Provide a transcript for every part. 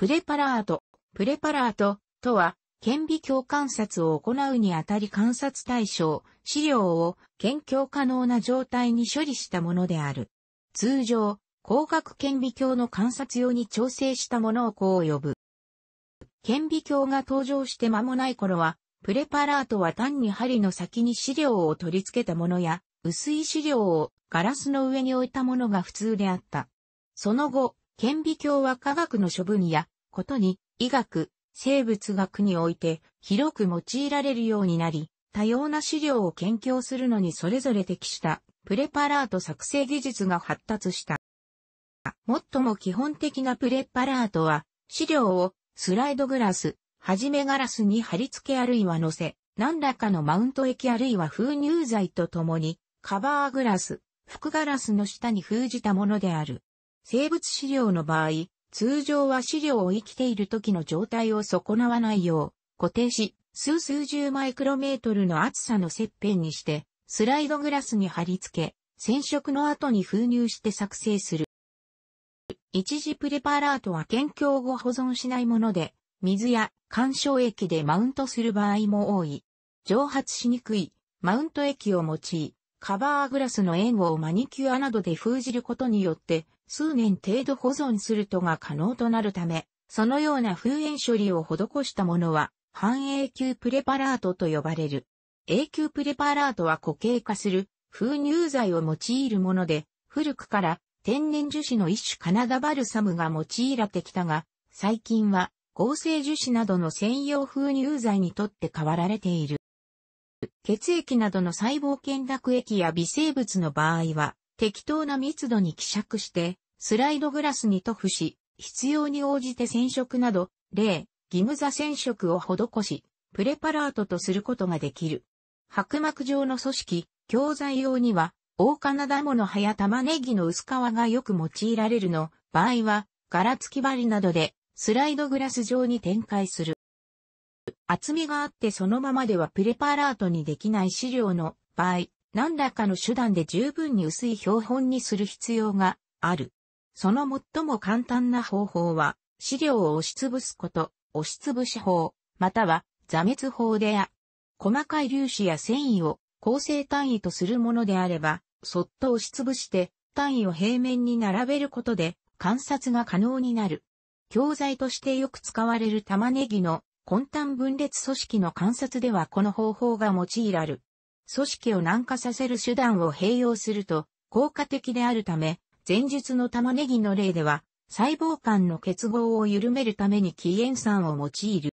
プレパラート。プレパラートとは、顕微鏡観察を行うにあたり観察対象、資料を検鏡可能な状態に処理したものである。通常、光学顕微鏡の観察用に調整したものをこう呼ぶ。顕微鏡が登場して間もない頃は、プレパラートは単に針の先に資料を取り付けたものや、薄い資料をガラスの上に置いたものが普通であった。その後、顕微鏡は科学の処分やことに、医学、生物学において広く用いられるようになり、多様な資料を研究するのにそれぞれ適したプレパラート作成技術が発達した。最も基本的なプレパラートは、資料をスライドグラス、はじめガラスに貼り付けあるいは乗せ、何らかのマウント液あるいは封入剤とともに、カバーグラス、副ガラスの下に封じたものである。生物資料の場合、通常は資料を生きている時の状態を損なわないよう固定し、数数十マイクロメートルの厚さの切片にして、スライドグラスに貼り付け、染色の後に封入して作成する。一時プレパラートは検究後保存しないもので、水や干渉液でマウントする場合も多い。蒸発しにくいマウント液を用い、カバーグラスの円をマニキュアなどで封じることによって、数年程度保存するとが可能となるため、そのような封煙処理を施したものは、半永久プレパラートと呼ばれる。永久プレパラートは固形化する封入剤を用いるもので、古くから天然樹脂の一種カナダバルサムが用いられてきたが、最近は合成樹脂などの専用封入剤にとって変わられている。血液などの細胞検索液や微生物の場合は、適当な密度に希釈して、スライドグラスに塗布し、必要に応じて染色など、例、義務座染色を施し、プレパラートとすることができる。白膜状の組織、教材用には、大カナダモの葉や玉ねぎの薄皮がよく用いられるの、場合は、柄付き針などで、スライドグラス状に展開する。厚みがあってそのままではプレパラートにできない資料の場合、何らかの手段で十分に薄い標本にする必要がある。その最も簡単な方法は、資料を押しつぶすこと、押しつぶし法、または、座滅法であ、細かい粒子や繊維を構成単位とするものであれば、そっと押しつぶして単位を平面に並べることで観察が可能になる。教材としてよく使われる玉ねぎの根端分裂組織の観察ではこの方法が用いられる。組織を軟化させる手段を併用すると効果的であるため、前述の玉ねぎの例では、細胞間の結合を緩めるためにキエン酸を用いる。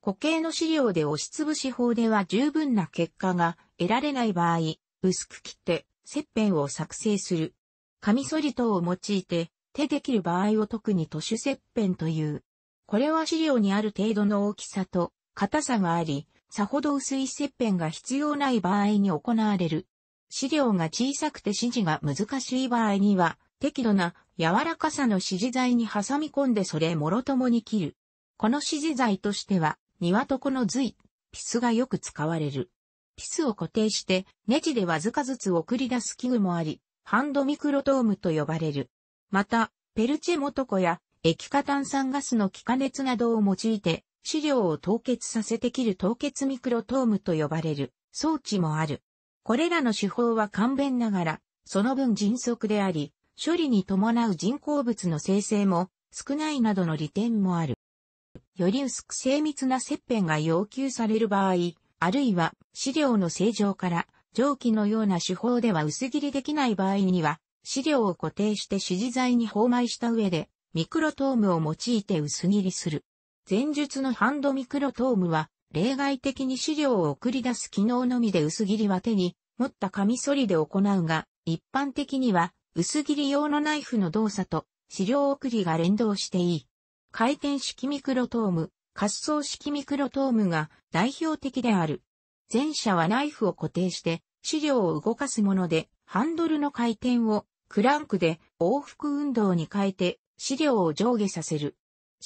固形の資料で押しつぶし法では十分な結果が得られない場合、薄く切って切片を作成する。カミソリ等を用いて手で切る場合を特に都市切片という。これは資料にある程度の大きさと硬さがあり、さほど薄い切片が必要ない場合に行われる。資料が小さくて指示が難しい場合には、適度な柔らかさの指示剤に挟み込んでそれもろともに切る。この指示剤としては、庭床の髄、ピスがよく使われる。ピスを固定して、ネジでわずかずつ送り出す器具もあり、ハンドミクロトームと呼ばれる。また、ペルチェモトコや液化炭酸ガスの気化熱などを用いて、資料を凍結させて切る凍結ミクロトームと呼ばれる装置もある。これらの手法は勘弁ながら、その分迅速であり、処理に伴う人工物の生成も少ないなどの利点もある。より薄く精密な切片が要求される場合、あるいは資料の正常から蒸気のような手法では薄切りできない場合には、資料を固定して指示材に放埋した上で、ミクロトームを用いて薄切りする。前述のハンドミクロトームは、例外的に資料を送り出す機能のみで薄切りは手に持ったカミソリで行うが、一般的には薄切り用のナイフの動作と資料送りが連動していい。回転式ミクロトーム、滑走式ミクロトームが代表的である。前者はナイフを固定して資料を動かすもので、ハンドルの回転をクランクで往復運動に変えて資料を上下させる。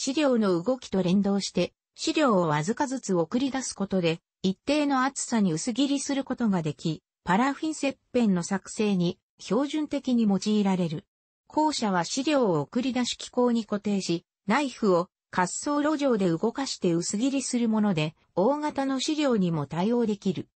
資料の動きと連動して、資料をわずかずつ送り出すことで、一定の厚さに薄切りすることができ、パラフィン切片の作成に標準的に用いられる。後者は資料を送り出し機構に固定し、ナイフを滑走路上で動かして薄切りするもので、大型の資料にも対応できる。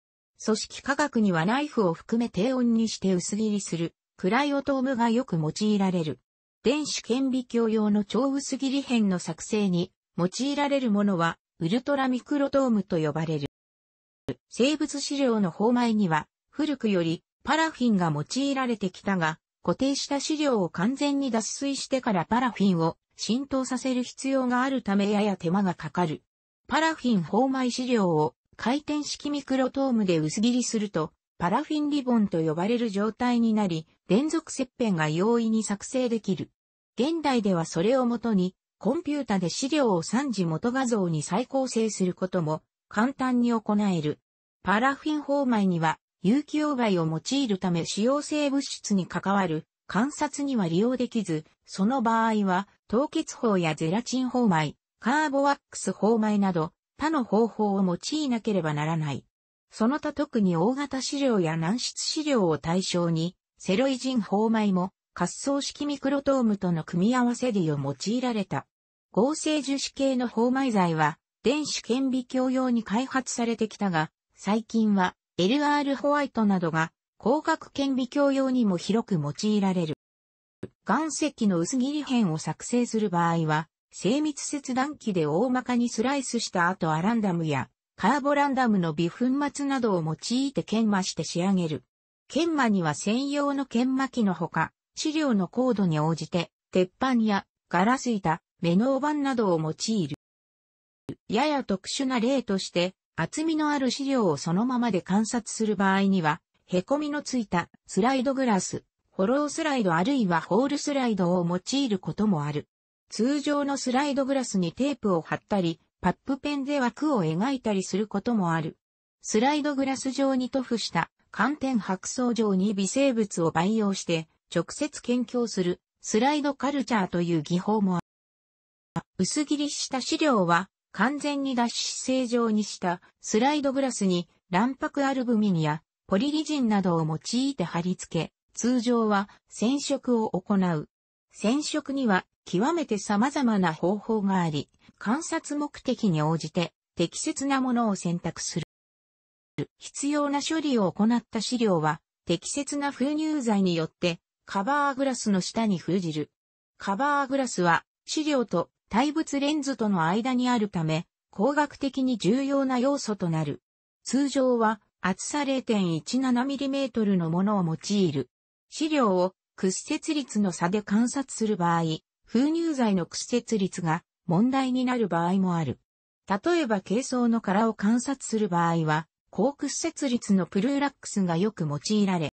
組織科学にはナイフを含め低温にして薄切りする、クライオトームがよく用いられる。電子顕微鏡用の超薄切り片の作成に用いられるものはウルトラミクロトームと呼ばれる。生物資料の放米には古くよりパラフィンが用いられてきたが、固定した資料を完全に脱水してからパラフィンを浸透させる必要があるためやや手間がかかる。パラフィン放米資料を回転式ミクロトームで薄切りすると、パラフィンリボンと呼ばれる状態になり、連続切片が容易に作成できる。現代ではそれをもとに、コンピュータで資料を3次元画像に再構成することも簡単に行える。パラフィン方米には有機溶媒を用いるため使用性物質に関わる観察には利用できず、その場合は凍結法やゼラチン方米、カーボワックス方米など他の方法を用いなければならない。その他特に大型資料や軟質資料を対象に、セロイジン放米も、滑走式ミクロトームとの組み合わせでを用いられた。合成樹脂系の放米剤は、電子顕微鏡用に開発されてきたが、最近は LR ホワイトなどが光学顕微鏡用にも広く用いられる。岩石の薄切り片を作成する場合は、精密切断機で大まかにスライスした後アランダムやカーボランダムの微粉末などを用いて研磨して仕上げる。研磨には専用の研磨機のほか、資料の高度に応じて、鉄板やガラス板、メノー板などを用いる。やや特殊な例として、厚みのある資料をそのままで観察する場合には、凹みのついたスライドグラス、フォロースライドあるいはホールスライドを用いることもある。通常のスライドグラスにテープを貼ったり、パップペンで枠を描いたりすることもある。スライドグラス状に塗布した寒天白草状に微生物を培養して直接研究するスライドカルチャーという技法もある。薄切りした資料は完全に脱脂性状にしたスライドグラスに卵白アルブミンやポリリジンなどを用いて貼り付け、通常は染色を行う。染色には極めて様々な方法があり、観察目的に応じて適切なものを選択する。必要な処理を行った資料は適切な封入剤によってカバーグラスの下に封じる。カバーグラスは資料と対物レンズとの間にあるため工学的に重要な要素となる。通常は厚さ 0.17mm のものを用いる。資料を屈折率の差で観察する場合、封入剤の屈折率が問題になる場合もある。例えば軽装の殻を観察する場合は、高屈折率のプルーラックスがよく用いられ、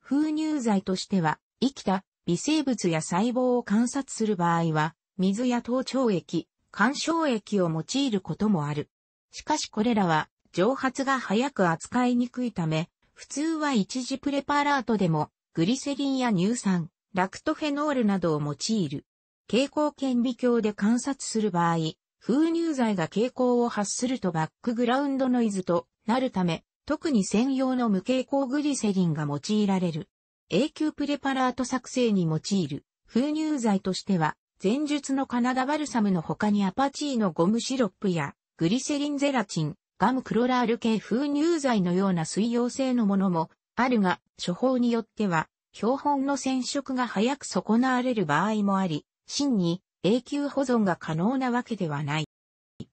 封入剤としては、生きた微生物や細胞を観察する場合は、水や頭頂液、干渉液を用いることもある。しかしこれらは、蒸発が早く扱いにくいため、普通は一時プレパラートでも、グリセリンや乳酸、ラクトフェノールなどを用いる。蛍光顕微鏡で観察する場合、風入剤が蛍光を発するとバックグラウンドノイズとなるため、特に専用の無蛍光グリセリンが用いられる。永久プレパラート作成に用いる風入剤としては、前述のカナダバルサムの他にアパチーのゴムシロップやグリセリンゼラチン、ガムクロラール系風乳剤のような水溶性のものもあるが、処方によっては、標本の染色が早く損なわれる場合もあり、真に永久保存が可能なわけではない。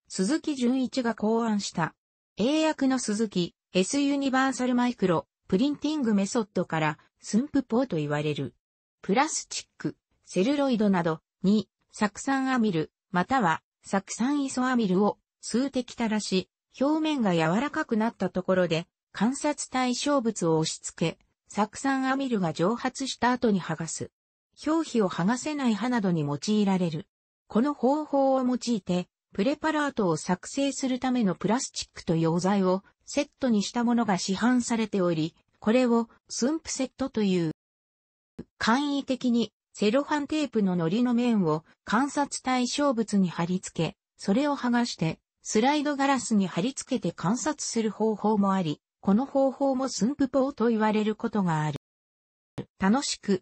鈴木純一が考案した、英訳の鈴木 S ユニバーサルマイクロプリンティングメソッドから寸ポ法と言われる。プラスチック、セルロイドなどに酢酸アミル、または酢酸イソアミルを数滴垂らし、表面が柔らかくなったところで観察対象物を押し付け、酢酸アミルが蒸発した後に剥がす。表皮を剥がせない刃などに用いられる。この方法を用いて、プレパラートを作成するためのプラスチックと溶剤をセットにしたものが市販されており、これを寸布セットという。簡易的にセロハンテープの糊の面を観察対象物に貼り付け、それを剥がしてスライドガラスに貼り付けて観察する方法もあり、この方法も寸布法と言われることがある。楽しく